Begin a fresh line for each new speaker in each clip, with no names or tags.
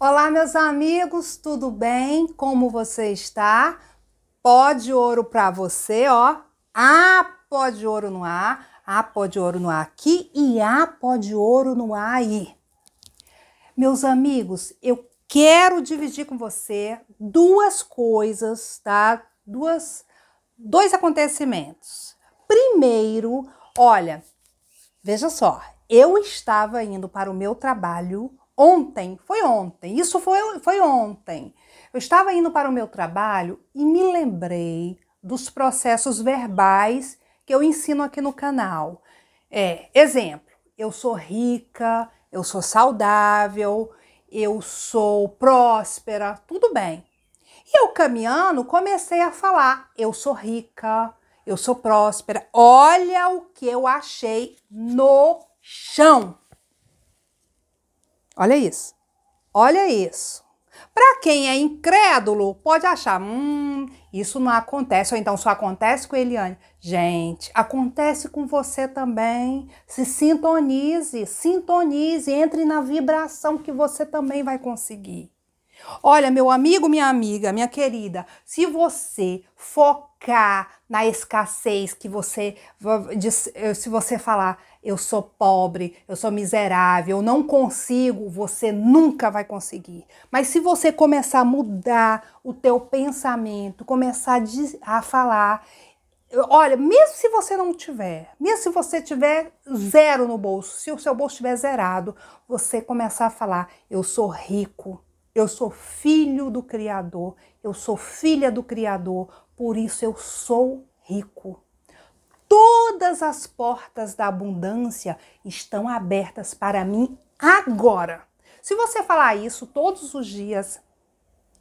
Olá, meus amigos, tudo bem? Como você está? Pó de ouro para você, ó. Ah, pó de ouro no ar, ah, pó de ouro no ar aqui e ah, pó de ouro no ar aí. Meus amigos, eu quero dividir com você duas coisas, tá? Duas, dois acontecimentos. Primeiro, olha, veja só, eu estava indo para o meu trabalho Ontem, foi ontem, isso foi, foi ontem. Eu estava indo para o meu trabalho e me lembrei dos processos verbais que eu ensino aqui no canal. É, exemplo, eu sou rica, eu sou saudável, eu sou próspera, tudo bem. E eu caminhando comecei a falar: eu sou rica, eu sou próspera, olha o que eu achei no chão. Olha isso. Olha isso. Para quem é incrédulo, pode achar, hum, isso não acontece, ou então só acontece com Eliane. Gente, acontece com você também. Se sintonize, sintonize, entre na vibração que você também vai conseguir. Olha, meu amigo, minha amiga, minha querida, se você focar na escassez que você eh, se você falar eu sou pobre, eu sou miserável, eu não consigo, você nunca vai conseguir. Mas se você começar a mudar o teu pensamento, começar a falar olha, mesmo se você não tiver, mesmo se você tiver zero no bolso, se o seu bolso estiver zerado, você começar a falar: eu sou rico, eu sou filho do Criador, eu sou filha do Criador, por isso eu sou rico. Todas as portas da abundância estão abertas para mim agora. Se você falar isso todos os dias,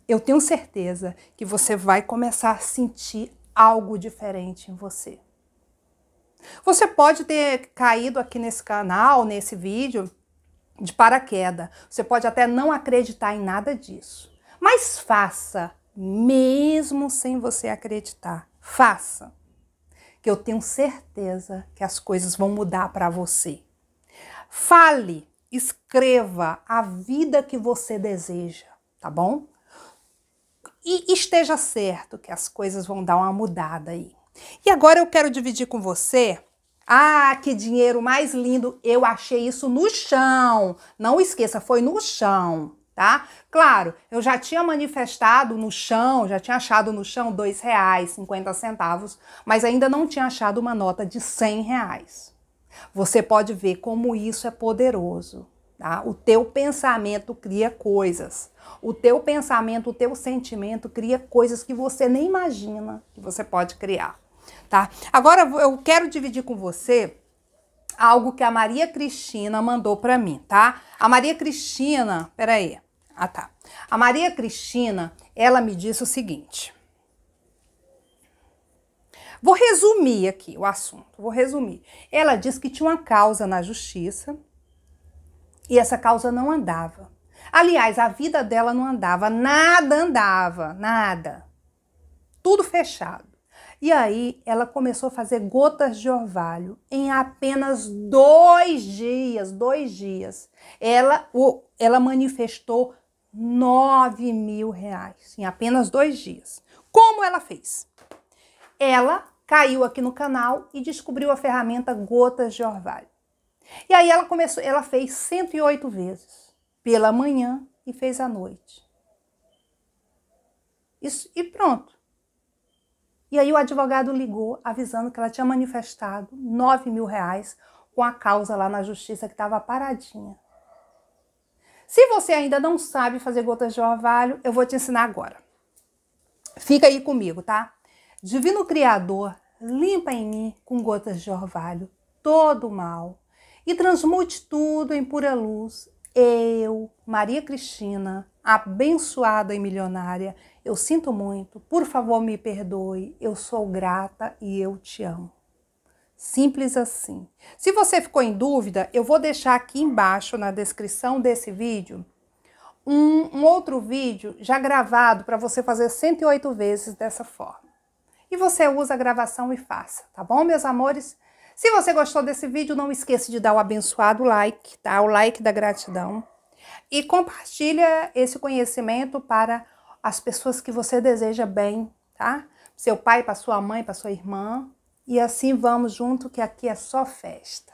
eu tenho certeza que você vai começar a sentir algo diferente em você. Você pode ter caído aqui nesse canal, nesse vídeo, de paraquedas. Você pode até não acreditar em nada disso. Mas faça, mesmo sem você acreditar. Faça. Que eu tenho certeza que as coisas vão mudar para você. Fale, escreva a vida que você deseja, tá bom? E esteja certo que as coisas vão dar uma mudada aí. E agora eu quero dividir com você ah, que dinheiro mais lindo! Eu achei isso no chão. Não esqueça, foi no chão, tá? Claro, eu já tinha manifestado no chão, já tinha achado no chão dois reais, cinquenta centavos, mas ainda não tinha achado uma nota de 100 reais. Você pode ver como isso é poderoso. Tá? O teu pensamento cria coisas. O teu pensamento, o teu sentimento cria coisas que você nem imagina que você pode criar tá? Agora eu quero dividir com você algo que a Maria Cristina mandou para mim, tá? A Maria Cristina, peraí, ah tá. A Maria Cristina, ela me disse o seguinte. Vou resumir aqui o assunto, vou resumir. Ela disse que tinha uma causa na justiça e essa causa não andava. Aliás, a vida dela não andava, nada andava, nada. Tudo fechado. E aí ela começou a fazer gotas de orvalho em apenas dois dias, dois dias. Ela, o, ela manifestou 9 mil reais em apenas dois dias. Como ela fez? Ela caiu aqui no canal e descobriu a ferramenta gotas de orvalho. E aí ela começou, ela fez 108 vezes pela manhã e fez à noite. Isso, e pronto. E aí o advogado ligou avisando que ela tinha manifestado 9 mil reais com a causa lá na justiça que estava paradinha. Se você ainda não sabe fazer gotas de orvalho, eu vou te ensinar agora. Fica aí comigo, tá? Divino Criador, limpa em mim com gotas de orvalho todo o mal e transmute tudo em pura luz eu, Maria Cristina, abençoada e milionária, eu sinto muito, por favor me perdoe, eu sou grata e eu te amo. Simples assim. Se você ficou em dúvida, eu vou deixar aqui embaixo na descrição desse vídeo um, um outro vídeo já gravado para você fazer 108 vezes dessa forma. E você usa a gravação e faça, tá bom, meus amores? Se você gostou desse vídeo, não esqueça de dar o abençoado like, tá? O like da gratidão. E compartilha esse conhecimento para as pessoas que você deseja bem, tá? Seu pai, para sua mãe, para sua irmã. E assim vamos junto, que aqui é só festa.